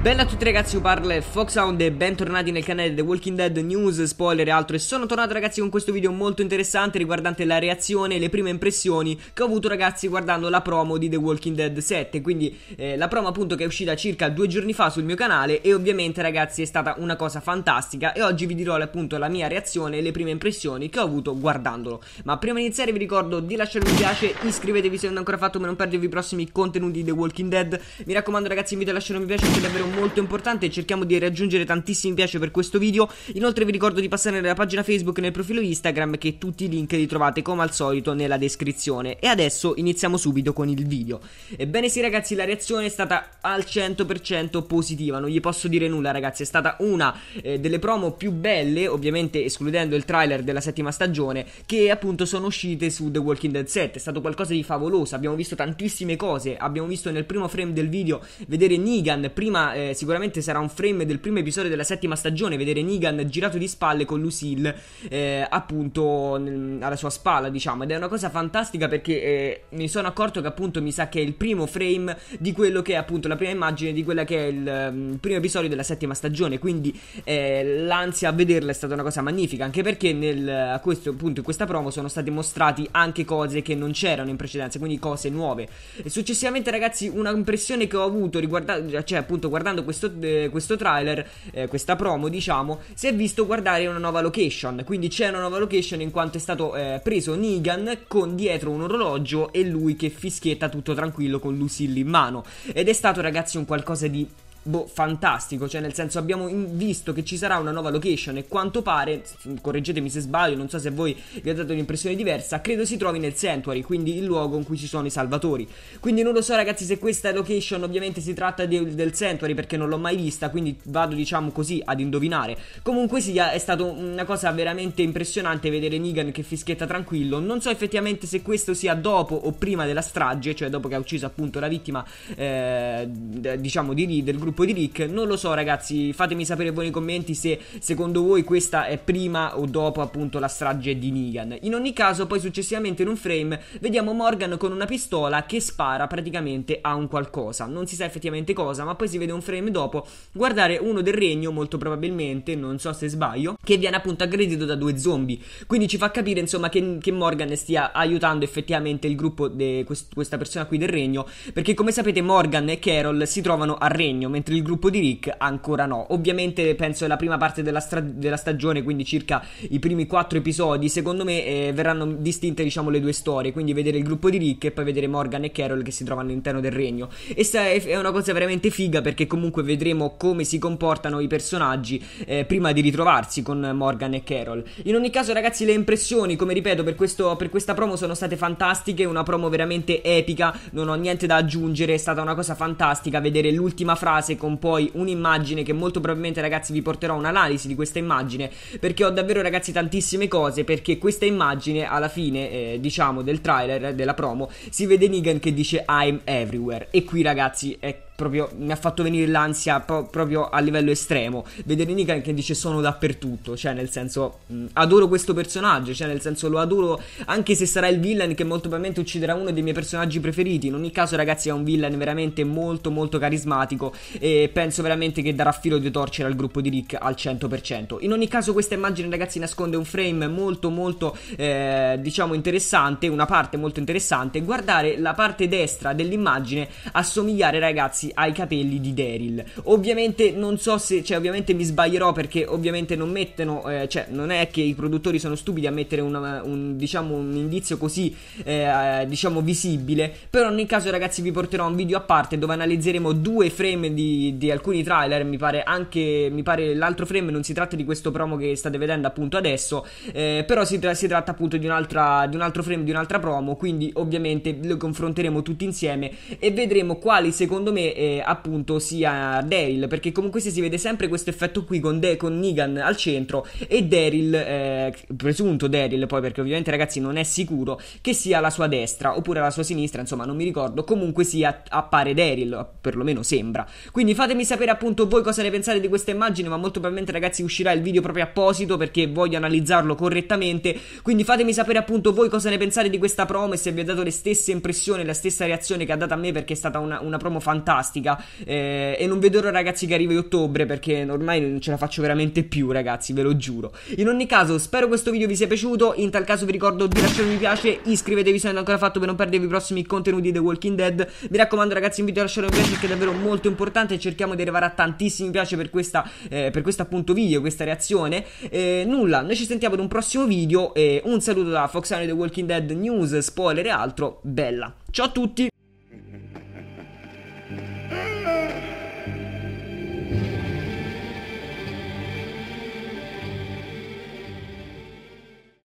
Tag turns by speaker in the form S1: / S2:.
S1: Bella a tutti ragazzi, io parlo è Foxhound e bentornati nel canale The Walking Dead News, spoiler e altro e sono tornato ragazzi con questo video molto interessante riguardante la reazione e le prime impressioni che ho avuto ragazzi guardando la promo di The Walking Dead 7 quindi eh, la promo appunto che è uscita circa due giorni fa sul mio canale e ovviamente ragazzi è stata una cosa fantastica e oggi vi dirò appunto la mia reazione e le prime impressioni che ho avuto guardandolo ma prima di iniziare vi ricordo di lasciare un piace, iscrivetevi se non è ancora fatto per non perdervi i prossimi contenuti di The Walking Dead mi raccomando ragazzi invito a lasciare un piace se davvero molto importante cerchiamo di raggiungere tantissimi piace per questo video. Inoltre vi ricordo di passare nella pagina Facebook e nel profilo Instagram che tutti i link li trovate come al solito nella descrizione. E adesso iniziamo subito con il video. Ebbene sì ragazzi, la reazione è stata al 100% positiva, non gli posso dire nulla ragazzi, è stata una eh, delle promo più belle, ovviamente escludendo il trailer della settima stagione, che appunto sono uscite su The Walking Dead 7. È stato qualcosa di favoloso, abbiamo visto tantissime cose, abbiamo visto nel primo frame del video vedere Negan prima eh, sicuramente sarà un frame del primo episodio della settima stagione, vedere Negan girato di spalle con Lucille eh, appunto nel, alla sua spalla, diciamo, ed è una cosa fantastica perché eh, mi sono accorto che appunto mi sa che è il primo frame di quello che è appunto la prima immagine di quella che è il um, primo episodio della settima stagione, quindi eh, l'ansia a vederla è stata una cosa magnifica, anche perché nel, a questo punto in questa promo sono state mostrati anche cose che non c'erano in precedenza, quindi cose nuove. E successivamente ragazzi una impressione che ho avuto riguardando, cioè appunto guardando guardando questo, eh, questo trailer, eh, questa promo, diciamo, si è visto guardare una nuova location. Quindi c'è una nuova location in quanto è stato eh, preso Negan con dietro un orologio e lui che fischietta tutto tranquillo con Lucille in mano. Ed è stato, ragazzi, un qualcosa di boh, fantastico. Cioè, nel senso, abbiamo visto che ci sarà una nuova location e quanto pare, correggetemi se sbaglio, non so se voi vi ha dato un'impressione diversa, credo si trovi nel Sanctuary, quindi il luogo in cui ci sono i salvatori. Quindi non lo so, ragazzi, se questa location ovviamente si tratta di, del Sanctuary perché non l'ho mai vista, quindi vado, diciamo così, ad indovinare. Comunque sia, è stata una cosa veramente impressionante vedere Negan che fischietta tranquillo. Non so effettivamente se questo sia dopo o prima della strage, cioè dopo che ha ucciso appunto la vittima, eh, diciamo, di Lee, del gruppo colpo di Rick. Non lo so, ragazzi. Fatemi sapere voi nei commenti se secondo voi questa è prima o dopo, appunto, la strage di Negan. In ogni caso, poi successivamente in un frame vediamo Morgan con una pistola che spara praticamente a un qualcosa. Non si sa effettivamente cosa, ma poi si vede un frame dopo guardare uno del regno, molto probabilmente, non so se sbaglio, che viene appunto aggredito da due zombie. Quindi ci fa capire, insomma, che, che Morgan stia aiutando effettivamente il gruppo di quest- questa persona qui del regno. Perché, come sapete, Morgan e Carol si trovano al regno mentre il gruppo di Rick ancora no. Ovviamente penso è la prima parte della, stra- della stagione, quindi circa i primi quattro episodi, secondo me eh, verranno distinte diciamo le due storie, quindi vedere il gruppo di Rick e poi vedere Morgan e Carol che si trovano all'interno del regno. E è una cosa veramente figa perché comunque vedremo come si comportano i personaggi eh, prima di ritrovarsi con Morgan e Carol. In ogni caso ragazzi le impressioni, come ripeto, per, questo, per questa promo sono state fantastiche, una promo veramente epica, non ho niente da aggiungere, è stata una cosa fantastica vedere l'ultima frase base con poi un'immagine che molto probabilmente ragazzi vi porterò un'analisi di questa immagine perché ho davvero ragazzi tantissime cose perché questa immagine alla fine eh, diciamo del trailer della promo si vede Negan che dice I'm everywhere e qui ragazzi è proprio mi ha fatto venire l'ansia pro- proprio a livello estremo. Vedere Nikan che dice sono dappertutto, cioè nel senso mh, mm, adoro questo personaggio, cioè nel senso lo adoro anche se sarà il villain che molto probabilmente ucciderà uno dei miei personaggi preferiti. In ogni caso ragazzi è un villain veramente molto molto carismatico e penso veramente che darà filo di torcere al gruppo di Rick al 100%. In ogni caso questa immagine ragazzi nasconde un frame molto molto eh, diciamo interessante, una parte molto interessante. Guardare la parte destra dell'immagine assomigliare ragazzi ragazzi ai capelli di Daryl ovviamente non so se cioè ovviamente mi sbaglierò perché ovviamente non mettono eh, cioè non è che i produttori sono stupidi a mettere una, un diciamo un indizio così eh, eh, diciamo visibile però in ogni caso ragazzi vi porterò un video a parte dove analizzeremo due frame di, di alcuni trailer mi pare anche mi pare l'altro frame non si tratta di questo promo che state vedendo appunto adesso eh, però si, tra- si, tratta appunto di, un'altra, di un altro frame di un'altra promo quindi ovviamente lo confronteremo tutti insieme e vedremo quali secondo me eh, appunto sia Daryl, perché comunque si vede sempre questo effetto qui con, De- con Negan al centro e Daryl, eh, presunto Daryl poi perché ovviamente ragazzi non è sicuro che sia la sua destra oppure la sua sinistra, insomma non mi ricordo, comunque sia appare Daryl, perlomeno sembra. Quindi fatemi sapere appunto voi cosa ne pensate di questa immagine, ma molto probabilmente ragazzi uscirà il video proprio apposito perché voglio analizzarlo correttamente, quindi fatemi sapere appunto voi cosa ne pensate di questa promo e se vi ha dato le stesse impressioni, la stessa reazione che ha dato a me perché è stata una, una promo fantastica fantastica. Eh, e non vedo ora, ragazzi, che arrivi ottobre perché ormai non ce la faccio veramente più, ragazzi, ve lo giuro. In ogni caso, spero questo video vi sia piaciuto. In tal caso, vi ricordo di lasciare un mi piace, iscrivetevi se non è ancora fatto per non perdervi i prossimi contenuti di The Walking Dead. Mi raccomando, ragazzi, invito a lasciare un mi piace perché è davvero molto importante. Cerchiamo di arrivare a tantissimi mi piace per, questa, eh, per questo appunto video, questa reazione. Eh, nulla, noi ci sentiamo in un prossimo video. un saluto da Foxano The Walking Dead News, spoiler e altro. Bella. Ciao a tutti!